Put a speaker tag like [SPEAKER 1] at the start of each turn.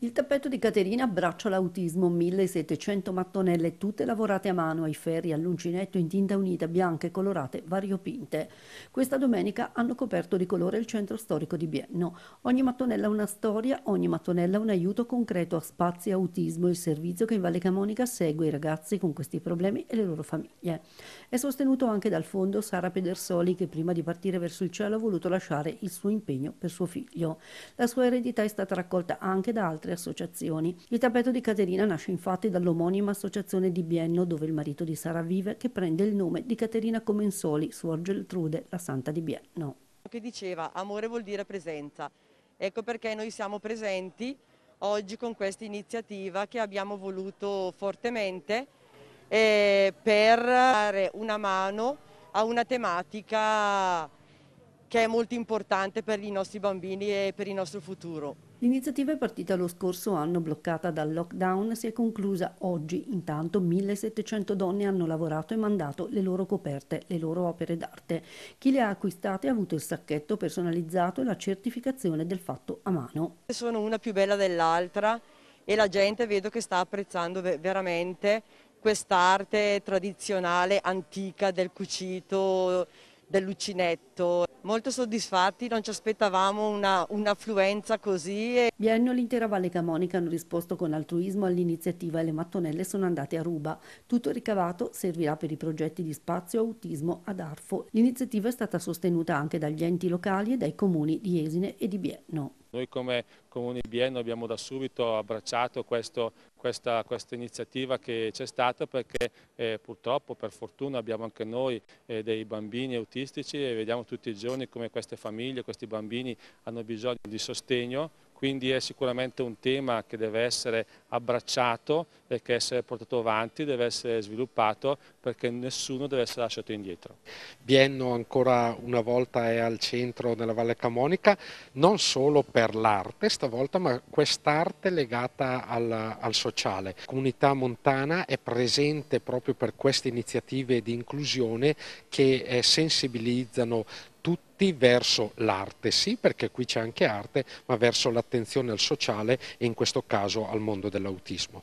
[SPEAKER 1] Il tappeto di Caterina abbraccia l'autismo, 1700 mattonelle, tutte lavorate a mano, ai ferri, all'uncinetto, in tinta unita, bianche, colorate, variopinte. Questa domenica hanno coperto di colore il centro storico di Bienno. Ogni mattonella una storia, ogni mattonella un aiuto concreto a spazi autismo, il servizio che in Valle Camonica segue i ragazzi con questi problemi e le loro famiglie. È sostenuto anche dal fondo Sara Pedersoli che prima di partire verso il cielo ha voluto lasciare il suo impegno per suo figlio. La sua eredità è stata raccolta anche da altri altre associazioni. Il tappeto di Caterina nasce infatti dall'omonima associazione di Bienno dove il marito di Sara vive che prende il nome di Caterina Comensoli, suor Geltrude, la santa di Bienno.
[SPEAKER 2] Che diceva amore vuol dire presenza, ecco perché noi siamo presenti oggi con questa iniziativa che abbiamo voluto fortemente eh, per dare una mano a una tematica che è molto importante per i nostri bambini e per il nostro futuro.
[SPEAKER 1] L'iniziativa è partita lo scorso anno bloccata dal lockdown, si è conclusa oggi. Intanto 1700 donne hanno lavorato e mandato le loro coperte, le loro opere d'arte. Chi le ha acquistate ha avuto il sacchetto personalizzato e la certificazione del fatto a mano.
[SPEAKER 2] Sono una più bella dell'altra e la gente vedo che sta apprezzando veramente quest'arte tradizionale, antica del cucito, dell'uccinetto molto soddisfatti, non ci aspettavamo un'affluenza un così. E...
[SPEAKER 1] Biennio l'intera Valle Camonica hanno risposto con altruismo all'iniziativa e le mattonelle sono andate a ruba. Tutto ricavato servirà per i progetti di spazio autismo ad Arfo. L'iniziativa è stata sostenuta anche dagli enti locali e dai comuni di Esine e di Bienno.
[SPEAKER 3] Noi come Comune Bienno abbiamo da subito abbracciato questo, questa, questa, iniziativa che c'è stata perché eh, purtroppo, per fortuna, abbiamo anche noi eh, dei bambini autistici e vediamo tutti i giorni come queste famiglie, questi bambini hanno bisogno di sostegno quindi è sicuramente un tema che deve essere abbracciato, deve essere portato avanti, deve essere sviluppato perché nessuno deve essere lasciato indietro.
[SPEAKER 4] Bienno ancora una volta è al centro della Valle Camonica, non solo per l'arte stavolta, ma quest'arte legata al, al sociale. La comunità montana è presente proprio per queste iniziative di inclusione che eh, sensibilizzano tutti verso l'arte, sì perché qui c'è anche arte, ma verso l'attenzione al sociale e in questo caso al mondo dell'autismo.